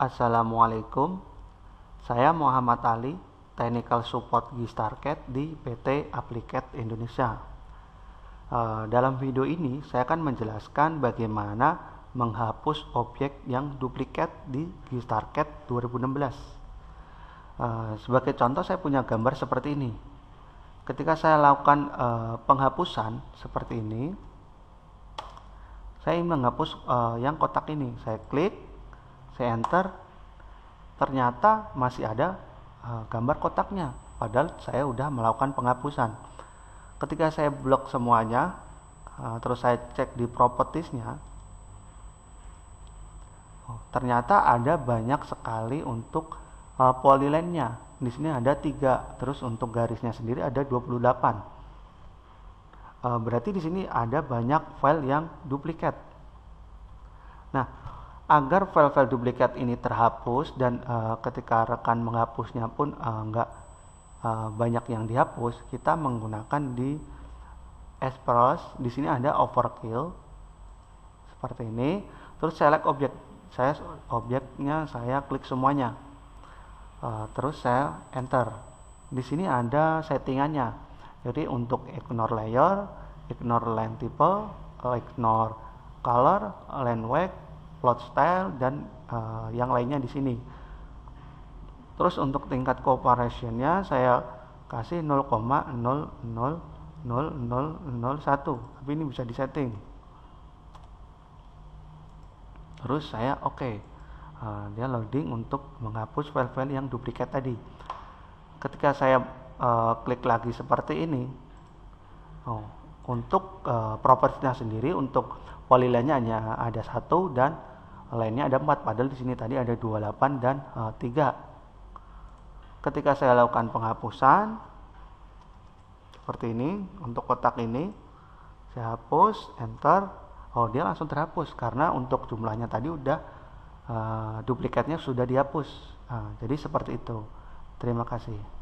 Assalamualaikum, saya Muhammad Ali, Technical Support Gistarket di PT Applicat Indonesia. Eh, dalam video ini saya akan menjelaskan bagaimana menghapus objek yang duplikat di Gistarket 2016. Eh, sebagai contoh saya punya gambar seperti ini. Ketika saya lakukan eh, penghapusan seperti ini, saya ingin menghapus yang kotak ini. Saya klik saya enter ternyata masih ada eh, gambar kotaknya padahal saya sudah melakukan penghapusan ketika saya blok semuanya eh, terus saya cek di propertiesnya oh, ternyata ada banyak sekali untuk uh, polyline-nya di sini ada tiga terus untuk garisnya sendiri ada 28 berarti di sini ada banyak file yang duplikat nah agar file-file duplikat ini terhapus dan uh, ketika rekan menghapusnya pun uh, uh, banyak yang dihapus kita menggunakan di express di sini ada overkill seperti ini terus select objek saya objeknya saya klik semuanya uh, terus saya enter di sini ada settingannya jadi untuk ignore layer ignore line type ignore color line weight style dan uh, yang lainnya di sini. Terus untuk tingkat cooperationnya saya kasih 0,00001 tapi ini bisa disetting. Terus saya oke. Okay. Uh, eh, dia loading untuk menghapus file-file yang duplikat tadi. Ketika saya uh, klik lagi seperti ini, oh, untuk uh, propertinya sendiri untuk polylinenya hanya ada satu dan lainnya ada 4 padahal di sini tadi ada 28 dan uh, eh, 3 ketika saya lakukan penghapusan seperti ini untuk kotak ini saya hapus enter oh dia langsung terhapus karena untuk jumlahnya tadi udah uh, duplikatnya sudah dihapus nah, jadi seperti itu terima kasih